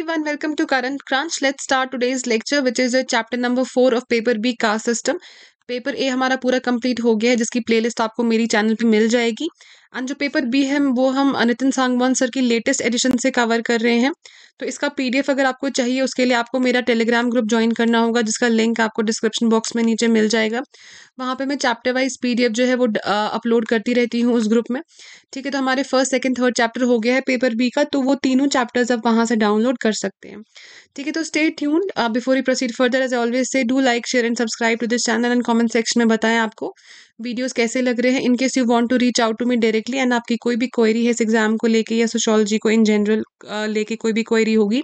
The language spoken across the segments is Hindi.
everyone, welcome to Current Crunch. Let's start today's lecture, which is a chapter number 4 of Paper B caste system. paper a hamara pura complete ho gaya hai jiski playlist aapko meri channel pe mil jayegi and जो पेपर बी है वो हम नितिन सांगवान सर की लेटेस्ट एडिशन से कवर कर रहे हैं तो इसका पीडीएफ अगर आपको चाहिए उसके लिए आपको मेरा टेलीग्राम ग्रुप ज्वाइन करना होगा जिसका लिंक आपको डिस्क्रिप्शन बॉक्स में नीचे मिल जाएगा वहाँ पे मैं चैप्टर वाइज पीडीएफ जो है वो अपलोड करती रहती हूँ उस ग्रुप में ठीक है तो हमारे फर्स्ट सेकेंड थर्ड चैप्टर हो गया है पेपर बी का तो वो तीनों चैप्टर्स आप वहाँ से डाउनलोड कर सकते हैं ठीक है तो stay tune before you proceed further as always say do like share and subscribe to this channel and comment section में बताएं आपको वीडियोस कैसे लग रहे हैं in case you want to reach out to me directly and आपकी कोई भी क्वेरी है इस एग्ज़ाम को लेके या सोशोलॉजी को इन जनरल लेके कोई भी क्वेरी होगी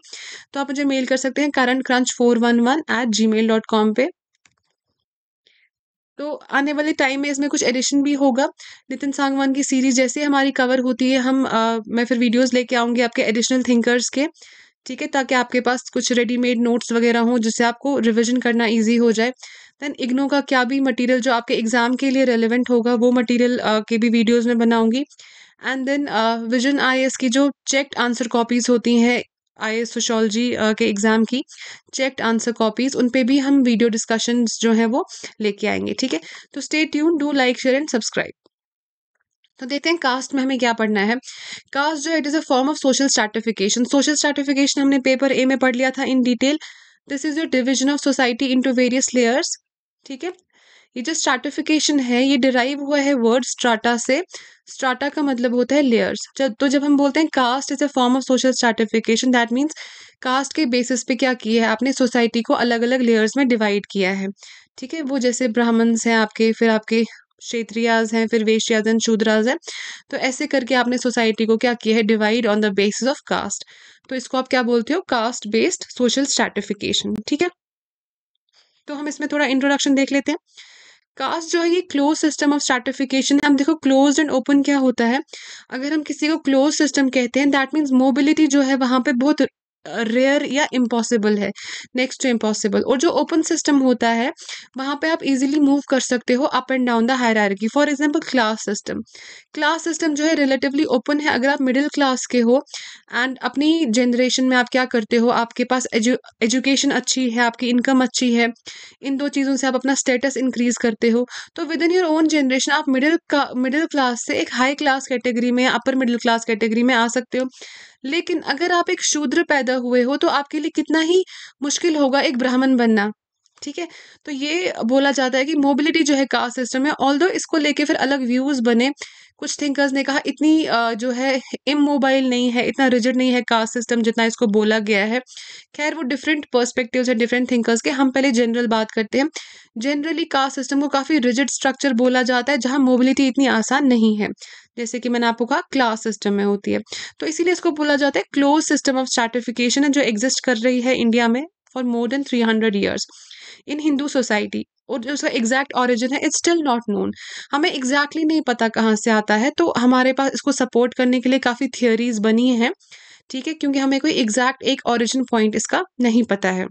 तो आप मुझे मेल कर सकते हैं current crunch four one one eight Gmail dot com पे तो आने वाले टाइम में इसमें कुछ एडिशन भी होगा नितिन सांगवान की सीरीज़ जैसे हमारी कवर होती है हम आ, मैं फिर वीडियोज लेके आऊंगी आपके एडिशनल थिंकर्स के ठीक है ताकि आपके पास कुछ रेडीमेड नोट्स वगैरह हों जिससे आपको रिविजन करना ईजी हो जाए देन इग्नो का क्या भी मटेरियल जो आपके एग्ज़ाम के लिए रेलिवेंट होगा वो मटेरियल के भी वीडियोस में बनाऊंगी एंड देन विजन आई की जो चेक्ड आंसर कॉपीज़ होती हैं आई एस सोशोलॉजी के एग्ज़ाम की चेक्ड आंसर कॉपीज़ उन पे भी हम वीडियो डिस्कशन जो है वो लेके आएंगे ठीक है तो stay tune do like share and subscribe तो देखते हैं कास्ट में हमें क्या पढ़ना है कास्ट जो it is a form of social stratification social stratification हमने पेपर ए में पढ़ लिया था in detail this is your division of society into various layers ठीक है ये जो स्ट्राटिफिकेशन है ये डिराइव हुआ है वर्ड स्ट्राटा से स्ट्राटा का मतलब होता है लेयर्स तो जब हम बोलते हैं caste is a form of social stratification that means caste के बेसिस पे क्या किया है आपने सोसाइटी को अलग अलग लेयर्स में डिवाइड किया है ठीक है वो जैसे ब्राह्मण्स हैं आपके फिर आपके क्षेत्रियाज हैं फिर वेश्याज हैं शूद्राज हैं तो ऐसे करके आपने सोसाइटी को क्या किया है divide on the basis of caste तो इसको आप क्या बोलते हो कास्ट बेस्ड सोशल स्ट्रेटिफिकेशन ठीक है तो हम इसमें थोड़ा इंट्रोडक्शन देख लेते हैं कास्ट जो है ये क्लोज सिस्टम ऑफ है हम देखो क्लोज एंड ओपन क्या होता है अगर हम किसी को क्लोज सिस्टम कहते हैं दैट मीन्स मोबिलिटी जो है वहाँ पे बहुत रेयर या इम्पॉसिबल है नेक्स्ट टू इम्पॉसिबल और जो ओपन सिस्टम होता है वहाँ पे आप इजीली मूव कर सकते हो up and down the hierarchy for example class system class system जो है रिलेटिवली ओपन है अगर आप मिडिल क्लास के हो एंड अपनी जनरेशन में आप क्या करते हो आपके पास एजुकेशन अच्छी है आपकी इनकम अच्छी है इन दो चीज़ों से आप अपना स्टेटस इंक्रीज करते हो तो within your own generation आप मिडिल मिडिल क्लास से एक हाई क्लास कैटेगरी में अपर मिडिल क्लास कैटेगरी में आ सकते हो लेकिन अगर आप एक शूद्र पैदा हुए हो तो आपके लिए कितना ही मुश्किल होगा एक ब्राह्मण बनना ठीक है तो ये बोला जाता है कि मोबिलिटी जो है कास्ट सिस्टम है ऑल इसको लेके फिर अलग व्यूज़ बने कुछ थिंकर्स ने कहा इतनी जो है इमोबाइल नहीं है इतना रिजिड नहीं है कास्ट सिस्टम जितना इसको बोला गया है खैर वो डिफरेंट पर्सपेक्टिव्स है डिफरेंट थिंकर्स के हम पहले जनरल बात करते हैं जनरली कास्ट सिस्टम को काफ़ी रिजिड स्ट्रक्चर बोला जाता है जहाँ मोबिलिटी इतनी आसान नहीं है जैसे कि मैंने आपको कहा क्लास सिस्टम में होती है तो इसीलिए इसको बोला जाता है क्लोज सिस्टम ऑफ स्टार्टिफिकेशन है जो एग्जिस्ट कर रही है इंडिया में for more than three hundred years in Hindu society और जो उसका एग्जैक्ट ऑरिजिन है इट्स स्टिल नॉट नोन हमें एग्जैक्टली exactly नहीं पता कहाँ से आता है तो हमारे पास इसको सपोर्ट करने के लिए काफ़ी थियोरीज बनी हैं ठीक है क्योंकि हमें कोई एग्जैक्ट एक ऑरिजिन पॉइंट इसका नहीं पता है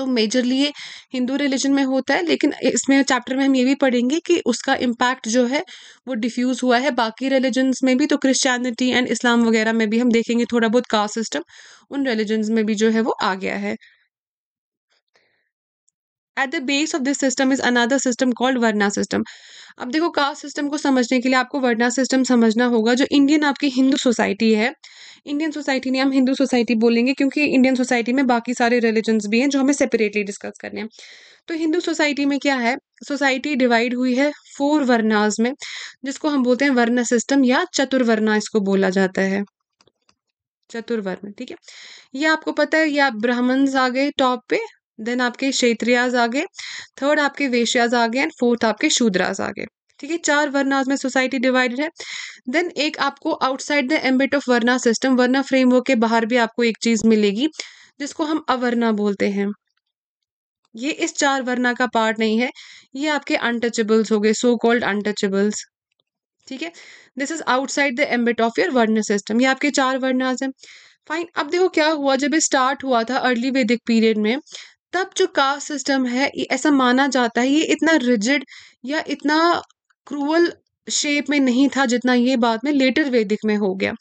तो मेजरली ये हिंदू रिलीजन में होता है लेकिन इसमें चैप्टर में हम ये भी पढ़ेंगे कि उसका इम्पैक्ट जो है वो डिफ्यूज़ हुआ है बाकी रिलीजन्स में भी तो क्रिश्चियनिटी एंड इस्लाम वगैरह में भी हम देखेंगे थोड़ा बहुत कास्ट सिस्टम उन रिलीजन्स में भी जो है वो आ गया है at the base of this system is another system called varna system अब देखो कास्ट सिस्टम को समझने के लिए आपको वर्ना सिस्टम समझना होगा जो इंडियन आपकी हिंदू सोसाइटी है इंडियन सोसाइटी नहीं हम हिंदू सोसाइटी बोलेंगे क्योंकि इंडियन सोसाइटी में बाकी सारे रिलीजन्स भी हैं जो हमें सेपरेटली डिस्कस करने हैं तो हिंदू सोसाइटी में क्या है सोसाइटी डिवाइड हुई है फोर वर्नाज में जिसको हम बोलते हैं वर्ना सिस्टम या चतुर्वर्ना इसको बोला जाता है चतुर्वर्ण ठीक है ये आपको पता है या ब्राह्मण ब्राह्मण्स आ गए टॉप पे देन आपके क्षेत्रियाज आ गए थर्ड आपके वेश्याज आ गए एंड फोर्थ आपके शूद्राज आ गए ठीक है चार वर्नाज में सोसाइटी डिवाइडेड है देन एक आपको outside the ambit of varna system varna framework के बाहर भी आपको एक चीज मिलेगी जिसको हम अवर्ना बोलते हैं ये इस चार वर्ना का पार्ट नहीं है ये आपके अनटचेबल्स हो गए सो कॉल्ड अनटचेबल्स ठीक है this is outside the ambit of your varna system ये आपके चार वर्णाज हैं फाइन अब देखो क्या हुआ जब ये स्टार्ट हुआ था अर्ली वैदिक पीरियड में तब जो कास्ट सिस्टम है ऐसा माना जाता है ये इतना रिजिड या इतना क्रूअल शेप में नहीं था जितना ये बाद में लेटर वैदिक में हो गया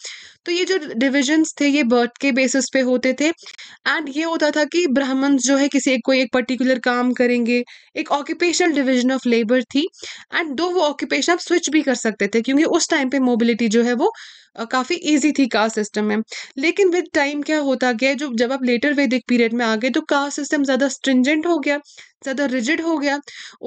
तो ये जो डिविजन्स थे ये बर्थ के बेसिस पे होते थे एंड ये होता था कि ब्राह्मण जो है किसी एक कोई एक पर्टिकुलर काम करेंगे एक ऑक्यूपेशनल डिविजन ऑफ लेबर थी एंड दो वो ऑक्यूपेशन आप स्विच भी कर सकते थे क्योंकि उस टाइम पे मोबिलिटी जो है वो काफ़ी ईजी थी कास्ट सिस्टम में लेकिन विद टाइम क्या होता गया जो जब आप लेटर वैदिक पीरियड में आ गए तो कास्ट सिस्टम ज़्यादा स्ट्रिंजेंट हो गया ज़्यादा रिजिड हो गया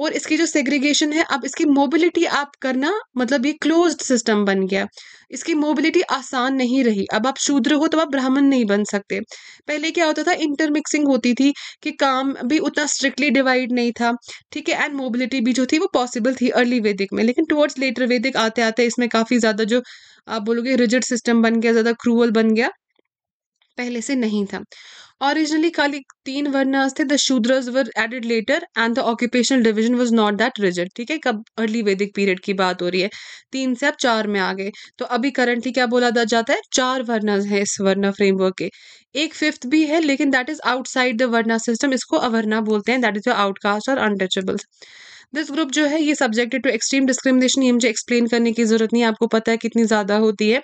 और इसकी जो सेग्रीगेशन है अब इसकी मोबिलिटी आप करना मतलब ये क्लोज्ड सिस्टम बन गया इसकी मोबिलिटी आसान नहीं रही अब आप शूद्र हो तो आप ब्राह्मण नहीं बन सकते पहले क्या होता था इंटरमिक्सिंग होती थी कि काम भी उतना स्ट्रिक्टली डिवाइड नहीं था ठीक है एंड मोबिलिटी भी जो थी वो पॉसिबल थी अर्ली वैदिक में लेकिन टुवर्ड्स लेटर वैदिक आते आते इसमें काफ़ी ज़्यादा जो आप बोलोगे रिजिड सिस्टम बन गया ज़्यादा क्रूअल बन गया पहले से नहीं था originally खाली तीन वर्णास थे the Shudras were added later and the occupational division was not that rigid ठीक है कब अर्ली वैदिक पीरियड की बात हो रही है तीन से अब चार में आ गए तो अभी करंटली क्या बोला जाता है चार वर्नाज है इस वर्ना फ्रेमवर्क के एक फिफ्थ भी है लेकिन that is outside the varna system इसको अवर्णा बोलते हैं दैट इज द आउटकास्ट और अनटचेबल्स दिस ग्रुप जो है ये सब्जेक्टेड टू एक्सट्रीम डिस्क्रिमिनेशन ये मुझे एक्सप्लेन करने की जरूरत नहीं है आपको पता है कितनी ज़्यादा होती है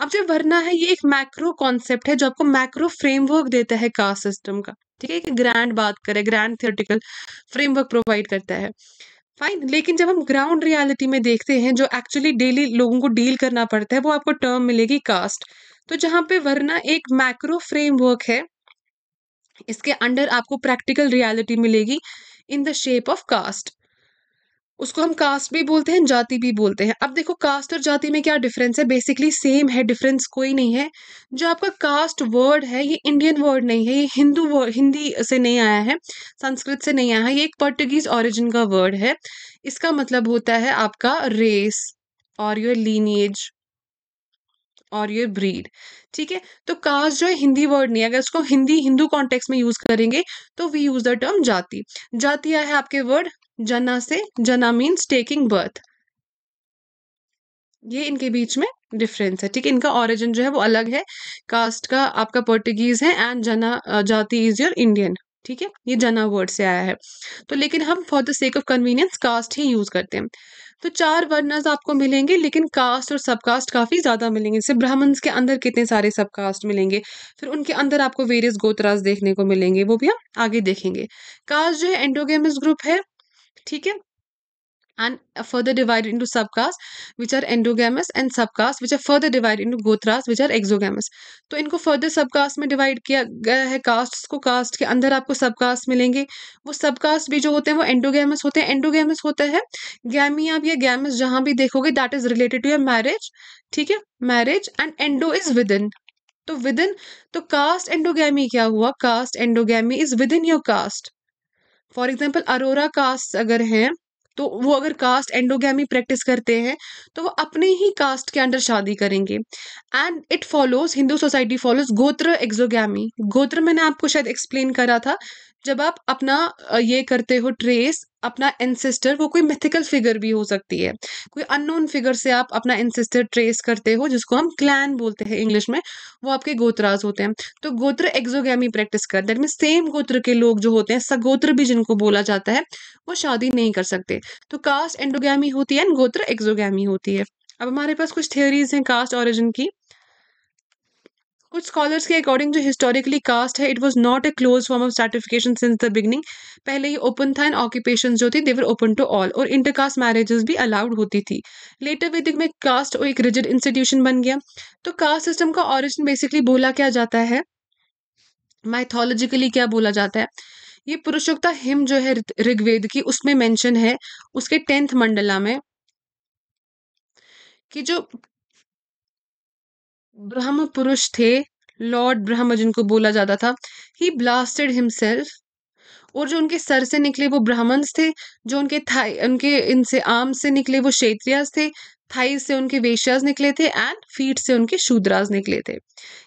अब जो वरना है ये एक मैक्रो कॉन्सेप्ट है जो आपको मैक्रो फ्रेमवर्क देता है कास्ट सिस्टम का ठीक है ग्रैंड बात करें ग्रैंड थियोटिकल फ्रेमवर्क प्रोवाइड करता है फाइन लेकिन जब हम ग्राउंड रियालिटी में देखते हैं जो एक्चुअली डेली लोगों को डील करना पड़ता है वो आपको टर्म मिलेगी कास्ट तो जहाँ पे वरना एक मैक्रो फ्रेमवर्क है इसके अंडर आपको प्रैक्टिकल रियालिटी मिलेगी in the shape of caste उसको हम कास्ट भी बोलते हैं जाति भी बोलते हैं अब देखो कास्ट और जाति में क्या डिफरेंस है बेसिकली सेम है डिफरेंस कोई नहीं है जो आपका कास्ट वर्ड है ये इंडियन वर्ड नहीं है ये हिंदू हिंदी से नहीं आया है संस्कृत से नहीं आया है ये एक पोर्टुगीज ऑरिजिन का वर्ड है इसका मतलब होता है आपका रेस और योर लीनिएज और योर ब्रीड ठीक है तो कास्ट जो है हिंदी वर्ड नहीं अगर उसको हिंदी हिंदू कॉन्टेक्स्ट में यूज करेंगे तो वी यूज द टर्म जाति जाति आया है आपके वर्ड जना से जना मीन्स टेकिंग बर्थ ये इनके बीच में डिफरेंस है ठीक है इनका ओरिजिन जो है वो अलग है कास्ट का आपका पोर्टुगीज है एंड जना जाति इज योर इंडियन ठीक है ये जना वर्ड से आया है तो लेकिन हम for the sake of convenience caste ही यूज करते हैं तो चार वर्णस आपको मिलेंगे लेकिन कास्ट और सबकास्ट काफी ज्यादा मिलेंगे जैसे ब्राह्मण्स के अंदर कितने सारे सबकास्ट मिलेंगे फिर उनके अंदर आपको वेरियस गोत्रास देखने को मिलेंगे वो भी हम आगे देखेंगे कास्ट जो है एंडोगेमस ग्रुप है ठीक है and further divided into subclass which are endogamous and subclass which are further divided into gotras which are exogamous तो inko further subclass mein divide kiya gaya hai castes ko caste ke andar aapko subclass milenge wo subclass bhi jo hote hain wo endogamous hote hain endogamous hota hai गैमी आप या गैमस जहाँ भी देखोगे that is related to your marriage theek hai marriage and endo is within to within तो कास्ट एंडोगैमी क्या हुआ caste endogamy is within your caste for example Arora caste अगर हैं तो वो अगर कास्ट एंडोगैमी प्रैक्टिस करते हैं तो वो अपने ही कास्ट के अंडर शादी करेंगे and it follows Hindu society follows gotra exogamy गोत्र मैंने आपको शायद एक्सप्लेन करा था जब आप अपना ये करते हो ट्रेस अपना एनसेस्टर वो कोई मिथिकल फिगर भी हो सकती है कोई अननोन फिगर से आप अपना एनसेस्टर ट्रेस करते हो जिसको हम क्लैन बोलते हैं इंग्लिश में वो आपके गोत्राज होते हैं तो गोत्र एक्जोगैमी प्रैक्टिस कर दैट मीन सेम गोत्र के लोग जो होते हैं सगोत्र भी जिनको बोला जाता है वो शादी नहीं कर सकते तो कास्ट एंडोगैमी होती है एंड गोत्र एक्जोगैमी होती है अब हमारे पास कुछ थियोरीज हैं कास्ट ऑरिजिन की कुछ स्कॉलर्स के अकॉर्डिंग जो हिस्टोरिकली कास्ट है it was not a close form of certification since the beginning पहले ही ओपन था एंड ऑक्यूपेशन जो थी देवर ओपन टू ऑल और इंटरकास्ट मैरिजेस भी अलाउड होती थी लेटर वेदिक में कास्ट और एक रिजिड इंस्टीट्यूशन बन गया तो कास्ट सिस्टम का ऑरिजिन बेसिकली बोला क्या जाता है माइथोलॉजिकली क्या बोला जाता है ये पुरुषोक्ता हिम जो है ऋग्वेद की उसमें मेंशन है उसके टेंथ मंडला में कि जो ब्रह्म पुरुष थे लॉर्ड ब्रह्म जिनको बोला जाता था ही ब्लास्टेड हिमसेल्फ और जो उनके सर से निकले वो ब्राह्मण्स थे जो उनके थाई उनके इनसे आर्म से निकले वो क्षेत्रियाज थे थाई से उनके वेशियाज निकले थे एंड फीट से उनके शूद्राज निकले थे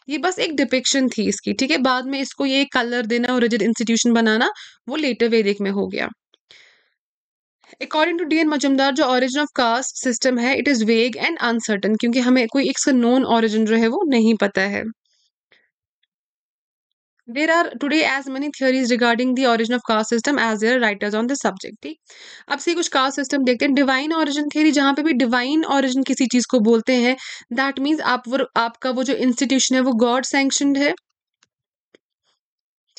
ये बस एक डिपिक्शन थी इसकी ठीक है बाद में इसको ये कलर देना और रिजिड इंस्टीट्यूशन बनाना वो लेटर वेदिक में हो गया according to D N Majumdar जो ऑरिजिन ऑफ कास्ट सिस्टम है it is vague and uncertain क्योंकि हमें कोई इसका नॉन ऑरिजिन जो है वो नहीं पता है there are today as many theories regarding the origin of caste system as there writers on the subject ठीक अब से कुछ कास्ट सिस्टम देखते हैं डिवाइन ऑरिजिन थियोरी जहाँ पे भी डिवाइन ऑरिजिन किसी चीज़ को बोलते हैं दैट मीन्स आप वो आपका वो जो इंस्टीट्यूशन है वो गॉड सेंक्शनड है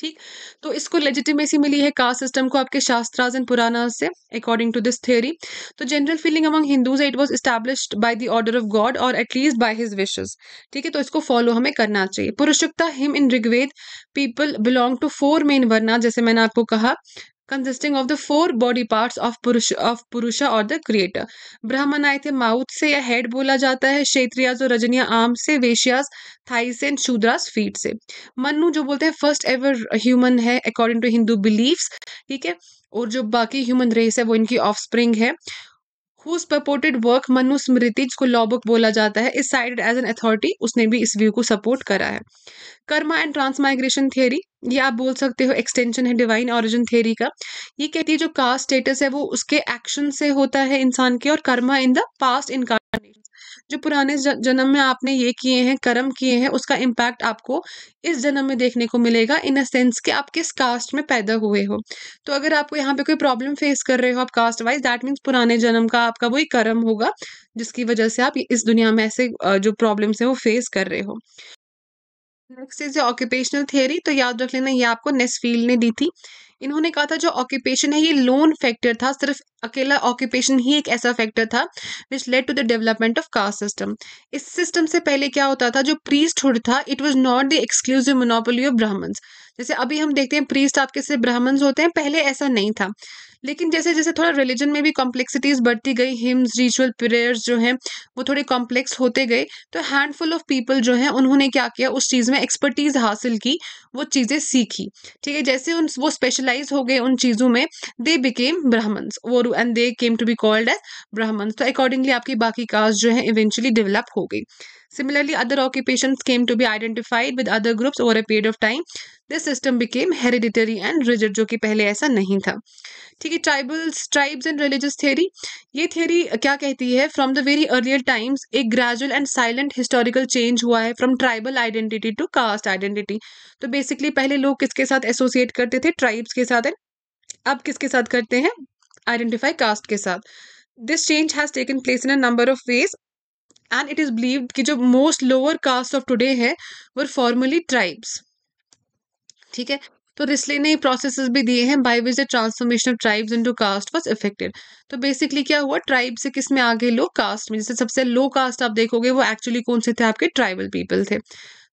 ठीक तो इसको लेजिटिमेसी मिली है कास्ट सिस्टम को आपके शास्त्राज एंड पुराना से अकॉर्डिंग टू दिस थ्योरी तो general feeling among Hindus it was established by the order of god और एटलीस्ट बाय हिज विशेज ठीक है तो इसको फॉलो हमें करना चाहिए Purushasukta hymn in Rigveda people belong to four main varna जैसे मैंने आपको कहा consisting of the four body parts of Purusha of purusha और द क्रिएटर ब्राह्मण आए थे माउथ से या हेड बोला जाता है क्षेत्रियाज और रजनिया आर्म से वेशियाज थाई से एंड शूद्रास फीट से मनु जो बोलते हैं फर्स्ट एवर ह्यूमन है अकॉर्डिंग टू हिंदू बिलीव्स ठीक है और जो बाकी ह्यूमन रेस है वो इनकी ऑफ है whose purported work Manu Smriti जिसको लॉ बुक बोला जाता है इस साइडेड एज एन अथॉरिटी उसने भी इस व्यू को सपोर्ट करा है कर्मा एंड ट्रांसमाइग्रेशन थियोरी ये आप बोल सकते हो एक्सटेंशन है डिवाइन ऑरिजिन थियोरी का ये कहती है जो कास्ट स्टेटस है वो उसके एक्शन से होता है इंसान के और karma in the past incarnation जो पुराने जन्म में आपने ये किए हैं कर्म किए हैं उसका इम्पैक्ट आपको इस जन्म में देखने को मिलेगा इन अ सेंस कि आप किस कास्ट में पैदा हुए हो तो अगर आपको यहाँ पे कोई प्रॉब्लम फेस कर रहे हो आप कास्ट वाइज दैट मीन्स पुराने जन्म का आपका वही कर्म होगा जिसकी वजह से आप इस दुनिया में ऐसे जो प्रॉब्लम्स हैं वो फेस कर रहे हो नेक्स्ट इज ऑक्यूपेशनल थियरी तो याद रख लेना ये आपको नेसफील्ड ने दी थी इन्होंने कहा था जो ऑक्यूपेशन है ये लोन फैक्टर था सिर्फ अकेला ऑक्यूपेशन ही एक ऐसा फैक्टर था which led to the development of caste system इस सिस्टम से पहले क्या होता था जो प्रीस्टहुड था it was not the exclusive monopoly of Brahmins जैसे अभी हम देखते हैं प्रीस्ट आपके सिर्फ ब्राह्मण्स होते हैं पहले ऐसा नहीं था लेकिन जैसे जैसे थोड़ा रिलीजन में भी कॉम्प्लेक्सिटीज़ बढ़ती गई हिम्स रिचुअल प्रेयर्स जो हैं वो थोड़े कॉम्प्लेक्स होते गए तो हैंडफुल ऑफ पीपल जो हैं उन्होंने क्या किया उस चीज़ में एक्सपर्टीज़ हासिल की वो चीज़ें सीखी ठीक है जैसे उन वो स्पेशलाइज हो गए उन चीज़ों में दे बिकेम ब्राह्मण्स और and they came to be called as Brahmins तो अकॉर्डिंगली आपकी बाकी कास्ट जो है इवेंचुअली डेवलप हो गई similarly other occupations came to be identified with other groups over a period of time this system became hereditary and rigid जो कि पहले ऐसा नहीं था ठीक है tribals tribes and religious theory ये थ्योरी क्या कहती है from the very earlier times एक gradual and silent historical change हुआ है from tribal identity to caste identity तो बेसिकली पहले लोग किसके साथ एसोसिएट करते थे ट्राइब्स के साथ एंड अब किसके साथ करते हैं आइडेंटिफाई कास्ट के साथ this change has taken place in a number of ways and it is believed कि जो most lower caste of today है वर फॉर्मली ट्राइब्स ठीक है तो रिस्ले ने प्रोसेस भी दिए हैं by which the transformation of tribes into caste was effected तो बेसिकली क्या हुआ ट्राइब से किस में आगे लो कास्ट में जैसे सबसे लो कास्ट आप देखोगे वो एक्चुअली कौन से थे आपके ट्राइबल पीपल थे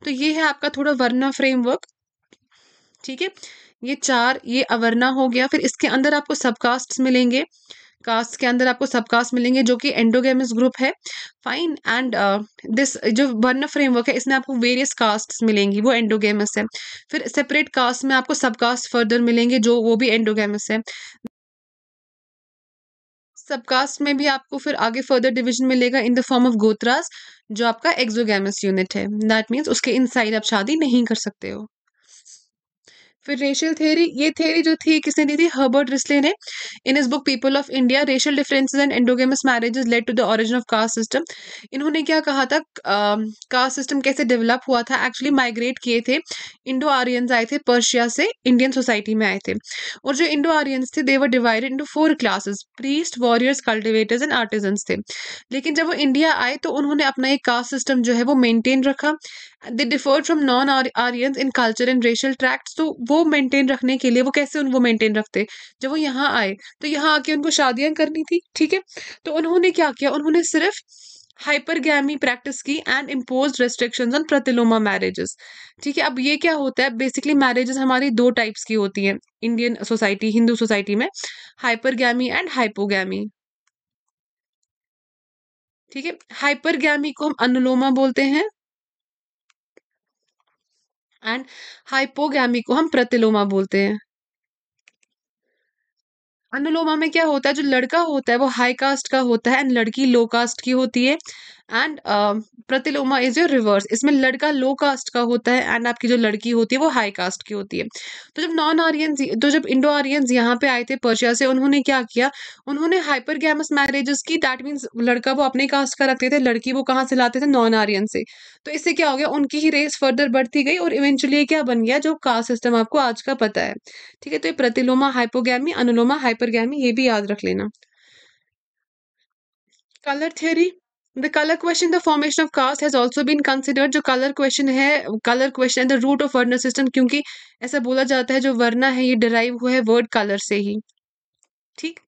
तो ये है आपका थोड़ा वर्ना फ्रेमवर्क ठीक है ये चार ये अवरना हो गया फिर इसके अंदर आपको सबकास्ट मिलेंगे कास्ट के अंदर आपको सब कास्ट मिलेंगे जो कि एंडोगेमस ग्रुप है फाइन एंड दिस जो बर्न फ्रेमवर्क है इसमें आपको वेरियस कास्ट मिलेंगी वो एंडोगेमस है फिर सेपरेट कास्ट में आपको सब कास्ट फर्दर मिलेंगे जो वो भी एंडोगेमस है सब कास्ट में भी आपको फिर आगे फर्दर डिवीजन मिलेगा in the form of gotras जो आपका एक्सोगेमस यूनिट है दैट मीन्स उसके इनसाइड आप शादी नहीं कर सकते हो फिर रेशियल थेरी ये थेरी जो थी किसने दी थी हर्बर्ट रिस्ले ने इन इस book people of India racial differences and endogamous marriages led to the origin of caste system इन्होंने क्या कहा था कास्ट सिस्टम कैसे डेवलप हुआ था एक्चुअली माइग्रेट किए थे इंडो आर्यन्स आए थे पर्शिया से इंडियन सोसाइटी में आए थे और जो इंडो आर्यन्स थे they were divided into four classes priest warriors cultivators and artisans थे लेकिन जब वो इंडिया आए तो उन्होंने अपना एक कास्ट सिस्टम जो है वो मेनटेन रखा they differ from non Aryan in culture and racial traits तो वो मेंटेन रखने के लिए वो कैसे उनको मेंटेन रखते जब वो यहाँ आए तो यहाँ आके उनको शादियाँ करनी थी ठीक है तो उन्होंने क्या किया उन्होंने सिर्फ हाइपरगैमी प्रैक्टिस की and impose restrictions on pratiloma marriages ठीक है अब ये क्या होता है बेसिकली मैरिजेस हमारी दो टाइप्स की होती हैं इंडियन सोसाइटी हिंदू सोसाइटी में हाइपरगैमी एंड हाइपोगैमी ठीक है हाइपरगैमी को हम अनुलोमा बोलते हैं एंड हाइपोगैमी को हम प्रतिलोमा बोलते हैं अनुलोमा में क्या होता है जो लड़का होता है वो हाई कास्ट का होता है एंड लड़की लो कास्ट की होती है and pratiloma is your reverse इसमें लड़का लो कास्ट का होता है एंड आपकी जो लड़की होती है वो हाई कास्ट की होती है तो जब नॉन आर्यन तो जब इंडो आर्यन यहाँ पे आए थे पर्शिया से उन्होंने क्या किया उन्होंने हाइपर गैमस मैरिजेस की दैट मीन्स लड़का वो अपने कास्ट का रखते थे लड़की वो कहाँ से लाते थे नॉन आर्यन से तो इससे क्या हो गया उनकी ही रेस फर्दर बढ़ती गई और इवेंचुअली क्या बन गया जो कास्ट सिस्टम आपको आज का पता है ठीक है तो ये प्रतिलोमा हाइपोगैमी अनुलोमा हाइपरगैमी ये भी याद रख लेना colour theory The color question, the formation of caste has also been considered. जो color question है color question the root of वर्णा system क्योंकि ऐसा बोला जाता है जो वर्णा है ये derive हुआ है word color से ही ठीक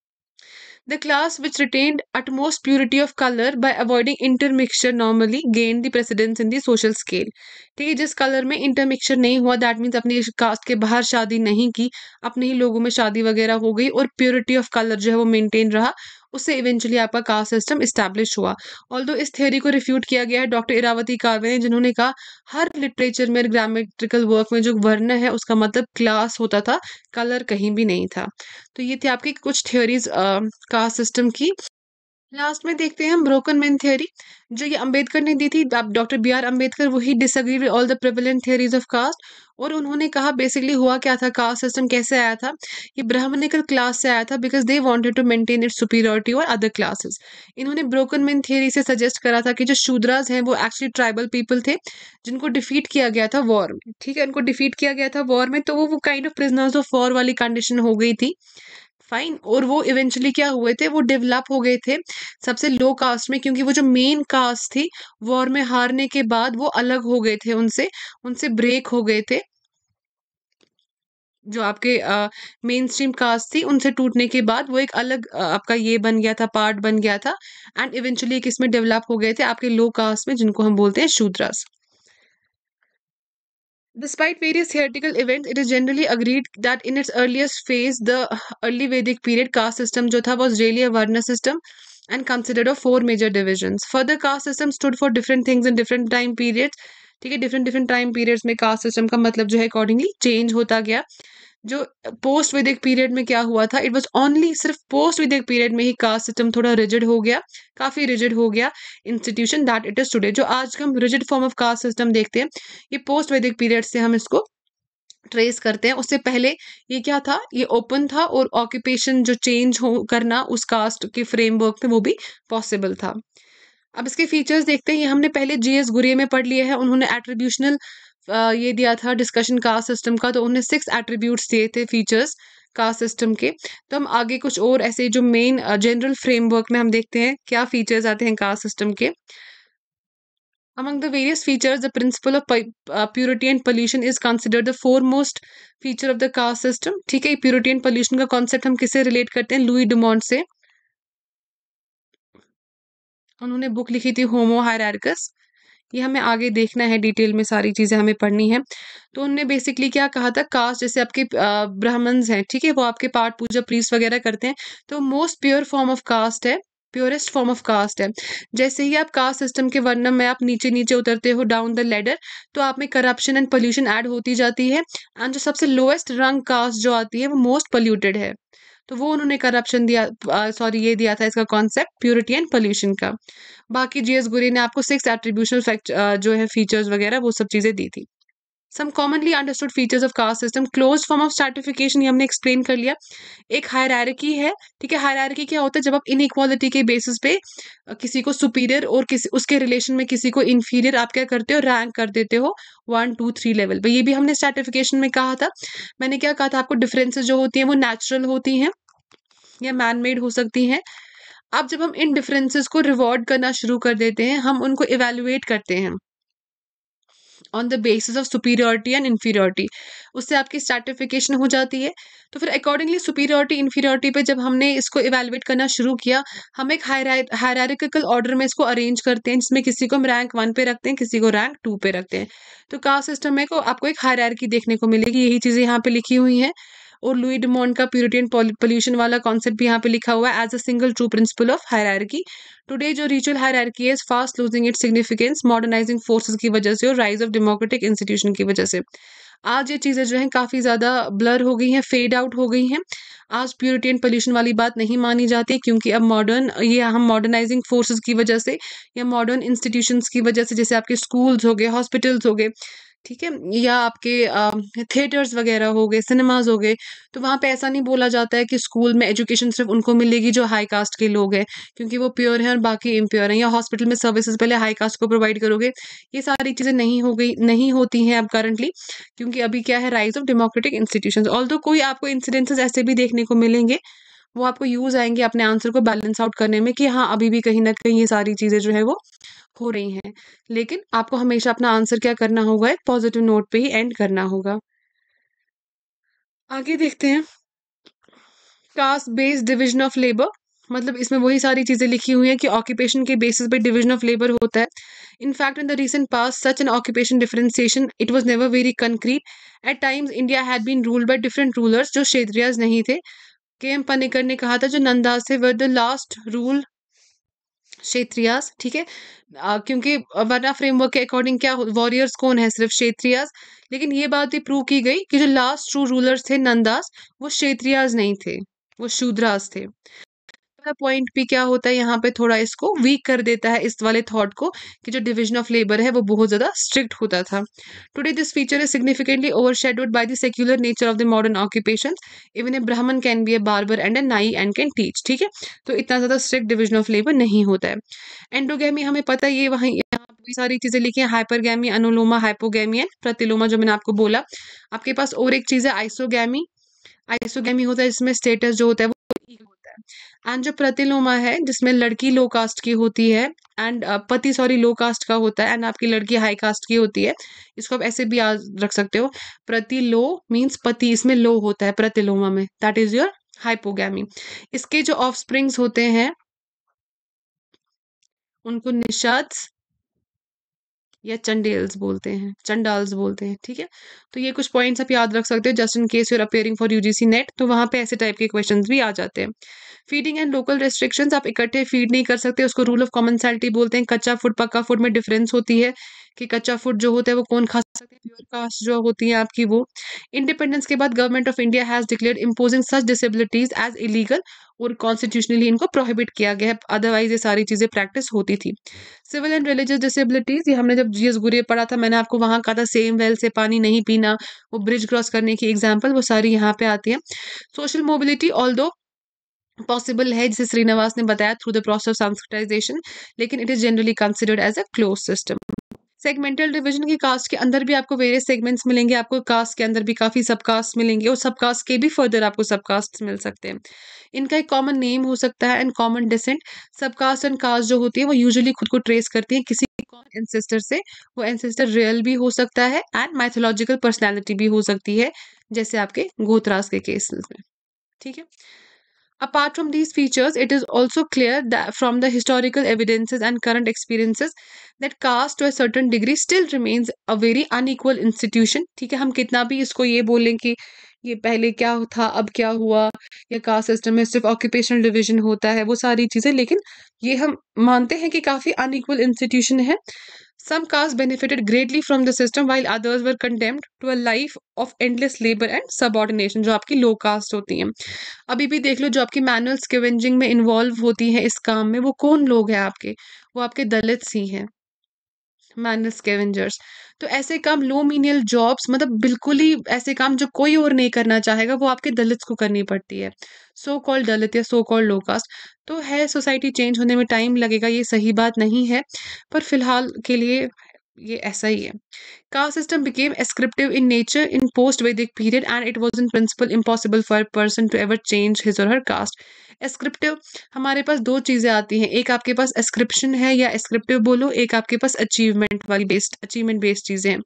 The class which retained utmost purity of color by avoiding intermixture normally gained the precedence in the social scale. ठीक है जिस कलर में इंटरमिक्सर नहीं हुआ दैट मीन्स अपनी कास्ट के बाहर शादी नहीं की अपने ही लोगों में शादी वगैरह हो गई और प्योरिटी ऑफ कलर जो है वो मेनटेन रहा उससे इवेंचुअली आपका कास्ट सिस्टम इस्टेब्लिश हुआ ऑल इस थ्योरी को रिफ्यूट किया गया है डॉक्टर इरावती कावे ने जिन्होंने कहा हर लिटरेचर में ग्रामेटिकल वर्क में जो वर्ण है उसका मतलब क्लास होता था कलर कहीं भी नहीं था तो ये थी आपकी कुछ थ्योरीज कास्ट सिस्टम की लास्ट में देखते हैं हम ब्रोकन मैन थ्योरी जो ये अंबेडकर ने दी थी डॉक्टर बी आर अम्बेडकर वही disagree with all the prevalent theories of caste और उन्होंने कहा बेसिकली हुआ क्या था कास्ट सिस्टम कैसे आया था ये ब्राह्मणिकल क्लास से आया था because they wanted to maintain its superiority और अदर क्लासेस इन्होंने ब्रोकन मैन थियरी से सजेस्ट करा था कि जो शूद्राज हैं वो एक्चुअली ट्राइबल पीपल थे जिनको डिफीट किया गया था वॉर में ठीक है उनको डिफीट किया गया था वॉर में तो वो वो kind of prisoners of war वाली कंडीशन हो गई थी फाइन और वो इवेंचुअली क्या हुए थे वो डेवलप हो गए थे सबसे लो कास्ट में क्योंकि वो जो मेन कास्ट थी वॉर में हारने के बाद वो अलग हो गए थे उनसे उनसे ब्रेक हो गए थे जो आपके मेन स्ट्रीम कास्ट थी उनसे टूटने के बाद वो एक अलग uh, आपका ये बन गया था पार्ट बन गया था एंड इवेंचुअली एक इसमें डेवलप हो गए थे आपके लो कास्ट में जिनको हम बोलते हैं Shudras Despite various heretical events, it is generally agreed that in its earliest phase, the early Vedic period caste system jo was really a Varna system and considered of four major divisions. Further, caste system stood for different things in different time periods. ठीक है डिफरेंट डिफरेंट टाइम पीरियड्स में कास्ट सिस्टम का मतलब जो है अकॉर्डिंगली चेंज होता गया जो पोस्ट वैदिक पीरियड में क्या हुआ था इट वॉज ओनली सिर्फ पोस्ट वैदिक पीरियड में ही कास्ट सिस्टम थोड़ा रिजिड हो गया काफ़ी रिजिड हो गया institution that it is today जो आज हम rigid form of caste system देखते हैं ये पोस्ट वैदिक पीरियड से हम इसको ट्रेस करते हैं उससे पहले ये क्या था ये ओपन था और ऑक्यूपेशन जो चेंज हो करना उस कास्ट के फ्रेमवर्क में वो भी पॉसिबल था अब इसके फीचर्स देखते हैं ये हमने पहले जी एस गुरिये में पढ़ लिए हैं उन्होंने एट्रीब्यूशनल ये दिया था डिस्कशन कास्ट सिस्टम का तो उन्हें सिक्स एट्रीब्यूट्स दिए थे फीचर्स कास्ट सिस्टम के तो हम आगे कुछ और ऐसे जो मेन जनरल फ्रेमवर्क में हम देखते हैं क्या फीचर्स आते हैं कास्ट सिस्टम के among the various features the principle of purity and pollution is considered the foremost feature of the caste system ठीक है प्योरिटी एंड पोल्यूशन का कॉन्सेप्ट हम किससे रिलेट करते हैं लुई डुमोंट से उन्होंने बुक लिखी थी होमो हायरकस ये हमें आगे देखना है डिटेल में सारी चीज़ें हमें पढ़नी है तो उनने बेसिकली क्या कहा था कास्ट जैसे आपके ब्राह्मण्स हैं ठीक है वो आपके पाठ पूजा प्रीस वगैरह करते हैं तो most pure form of caste है प्योरेस्ट फॉर्म ऑफ कास्ट है जैसे ही आप कास्ट सिस्टम के वर्णन में आप नीचे नीचे उतरते हो डाउन द लेडर तो आप में करप्शन एंड पोल्यूशन ऐड होती जाती है एंड जो सबसे लोएस्ट रंग कास्ट जो आती है वो मोस्ट पोल्यूटेड है तो वो उन्होंने करप्शन दिया सॉरी ये दिया था इसका कॉन्सेप्ट प्योरिटी एंड पोल्यूशन का बाकी जी एस गुरी ने आपको सिक्स एट्रीब्यूशन जो है फीचर्स वगैरह वो सब चीज़ें दी थी some commonly understood features of caste system close form of stratification ये हमने एक्सप्लेन कर लिया एक हायरारकी है ठीक है हायरारकी क्या होता है जब आप इक्वालिटी के बेसिस पे किसी को सुपीरियर और किसी उसके रिलेशन में किसी को इन्फीरियर आप क्या करते हो रैंक कर देते हो वन टू थ्री लेवल पर ये भी हमने स्टार्टिफिकेशन में कहा था मैंने क्या कहा था आपको डिफरेंसेज जो होती हैं वो नेचुरल होती हैं या मैन मेड हो सकती हैं अब जब हम इन डिफरेंसेस को रिवॉर्ड करना शुरू कर देते हैं हम उनको इवेल्युएट करते हैं on the basis of superiority and inferiority उससे आपकी स्टार्टिफिकेशन हो जाती है तो फिर अकॉर्डिंगली सुपीरियरिटी इन्फीरियरिटी पे जब हमने इसको इवेलुएट करना शुरू किया हम एक हायरारिकल ऑर्डर में इसको अरेंज करते हैं जिसमें किसी को हम रैंक वन पे रखते हैं किसी को रैंक टू पे रखते हैं तो कास्ट सिस्टम में को आपको एक हायरार्की देखने को मिलेगी यही चीज़ें यहाँ पे लिखी हुई हैं और लुई डिमोन का प्यूरिटियन पोल्यूशन वाला कॉन्सेप्ट भी यहाँ पे लिखा हुआ है as a single true principle of hierarchy today जो रिचुअल हायरार्की है fast losing it significance modernising forces की वजह से और राइज ऑफ डेमोक्रेटिक इंस्टीट्यूशन की वजह से आज ये चीज़ें जो हैं काफ़ी ज़्यादा ब्लर हो गई हैं फेड आउट हो गई हैं आज प्योरिटी एंड पोल्यूशन वाली बात नहीं मानी जाती क्योंकि अब मॉडर्न ये हम मॉडर्नाइजिंग फोर्सेस की वजह से या मॉडर्न इंस्टीट्यूशंस की वजह से जैसे आपके स्कूल्स हो गए हॉस्पिटल्स हो गए ठीक है या आपके थिएटर्स वगैरह हो गए सिनेमाज हो गए तो वहाँ पे ऐसा नहीं बोला जाता है कि स्कूल में एजुकेशन सिर्फ उनको मिलेगी जो हाई कास्ट के लोग हैं क्योंकि वो प्योर हैं और बाकी इम्प्योर हैं या हॉस्पिटल में सर्विसेज पहले हाई कास्ट को प्रोवाइड करोगे ये सारी चीज़ें नहीं हो गई नहीं होती हैं अब करंटली क्योंकि अभी क्या है rise of democratic institution all कोई आपको इंसिडेंसेज ऐसे भी देखने को मिलेंगे वो आपको यूज़ आएंगे अपने आंसर को बैलेंस आउट करने में कि हाँ अभी भी कहीं ना कहीं ये सारी चीज़ें जो है वो हो रही हैं लेकिन आपको हमेशा अपना आंसर क्या करना होगा एक पॉजिटिव नोट पे ही एंड करना होगा आगे देखते हैं caste based division of labour मतलब इसमें वही सारी चीज़ें लिखी हुई हैं कि ऑक्यूपेशन के बेसिस पे डिवीजन ऑफ लेबर होता है in fact in the recent past such an occupation differentiation it was never very concrete at times India had been ruled by different rulers जो क्षेत्रियाज नहीं थे के एम पनेकर ने कहा था जो नंदा से were the last rule Kshatriyas ठीक है क्योंकि वरना फ्रेमवर्क के अकॉर्डिंग क्या वॉरियर्स कौन है सिर्फ क्षेत्रियाज लेकिन ये बात भी प्रूव की गई कि जो लास्ट ट्रू रूलर्स थे नंदास वो क्षेत्रियाज नहीं थे वो शूद्रास थे का पॉइंट भी क्या होता है यहाँ पे थोड़ा इसको वीक कर देता है इस वाले थॉट को कि जो डिविजन ऑफ लेबर है वो बहुत ज़्यादा स्ट्रिक्ट होता था today this feature is significantly overshadowed by the secular nature of the modern occupation even a Brahmin can be a barber and a nai and can teach ठीक है तो इतना ज़्यादा स्ट्रिक्ट डिविजन ऑफ लेबर नहीं होता है एंडोगैमी हमें पता है ये वहीं सारी चीज़ें लिखी है hypergamy anuloma hypogamy and pratiloma जो मैंने आपको बोला आपके पास और एक चीज़ है आइसोगैमी आइसोगैमी होता है जिसमें स्टेटस जो होता है वो है एंड जो प्रतिलोमा है जिसमें लड़की लो कास्ट की होती है एंड पति सॉरी लो कास्ट का होता है एंड आपकी लड़की हाई कास्ट की होती है इसको आप ऐसे भी याद रख सकते हो प्रतिलो मीन्स पति इसमें लो होता है प्रतिलोमा में दैट इज योर हाइपोगी इसके जो ऑफ होते हैं उनको निषाद या चंडेल्स बोलते हैं चंडाल्स बोलते हैं ठीक है तो ये कुछ पॉइंट्स आप याद रख सकते हो just in case you're appearing for UGC NET तो वहाँ पे ऐसे टाइप के क्वेश्चन भी आ जाते हैं फीडिंग एंड लोकल रेस्ट्रिक्शंस आप इकट्ठे फीड नहीं कर सकते उसको रूल ऑफ कॉमन सैलिटी बोलते हैं कच्चा फूड पक्का फूड में डिफरेंस होती है कि कच्चा फूड जो होता है वो कौन खा सकते हैं प्योर कास्ट जो होती है आपकी वो इंडिपेंडेंस के बाद government of India has declare imposing such disabilities as illegal और कॉन्स्टिट्यूशनली इनको प्रोहिबिट किया गया है अदरवाइज ये सारी चीज़ें प्रैक्टिस होती थी सिविल एंड रिलीजियस डिसेबिलिटीज़ ये हमने जब जी एस गुरे पढ़ा था मैंने आपको वहाँ कहा था सेम वेल से पानी नहीं पीना वो ब्रिज क्रॉस करने की एग्जाम्पल वो सारी यहाँ पे आती है social mobility although possible है जिसे श्रीनिवास ने बताया through the process of Sanskritisation लेकिन it is generally considered as a close system segmental division की कास्ट के अंदर भी आपको वेरियस सेगमेंट्स मिलेंगे आपको कास्ट के अंदर भी काफ़ी सब कास्ट मिलेंगे और सब कास्ट के भी फर्दर आपको सब कास्ट मिल सकते हैं इनका एक कॉमन नेम हो सकता है and common descent sub caste and caste जो होती है वो यूजुअली खुद को ट्रेस करती है किसी एनसेस्टर से वो एनसेस्टर रियल भी हो सकता है एंड माइथोलॉजिकल पर्सनैलिटी भी हो सकती है जैसे आपके गोत्रास के केसेस में ठीक है Apart from these features, it is also clear that from the historical evidences and current experiences that caste to a certain degree still remains a very unequal institution. ठीक है हम कितना भी इसको ये बोलें ki ये पहले क्या था अब क्या हुआ या कास्ट सिस्टम में सिर्फ ऑक्यूपेशनल डिवीजन होता है वो सारी चीज़ें लेकिन ये हम मानते हैं कि काफ़ी अनइक्वल इंस्टीट्यूशन है Some castes benefited greatly from the system while others were condemned to a life of endless labor and subordination जो आपकी low caste होती हैं अभी भी देख लो जो आपकी manual scavenging में involve होती है इस काम में वो कौन लोग हैं आपके वो आपके दलित ही हैं मैनस स्केवेंजर्स तो ऐसे काम लो मीनियल जॉब्स मतलब बिल्कुल ही ऐसे काम जो कोई और नहीं करना चाहेगा वो आपके दलित्स को करनी पड़ती है सो कॉल्ड दलित या सो कॉल्ड लो कास्ट तो है सोसाइटी चेंज होने में टाइम लगेगा ये सही बात नहीं है पर फिलहाल के लिए ये ऐसा ही है caste system became ascriptive in nature in post Vedic period and it was in principle impossible for person to ever change his or her cast एस्क्रिप्टिव हमारे पास दो चीज़ें आती हैं एक आपके पास एस्क्रिप्शन है या एस्क्रिप्टिव बोलो एक आपके पास अचीवमेंट वाली बेस्ड अचीवमेंट बेस्ड चीज़ें हैं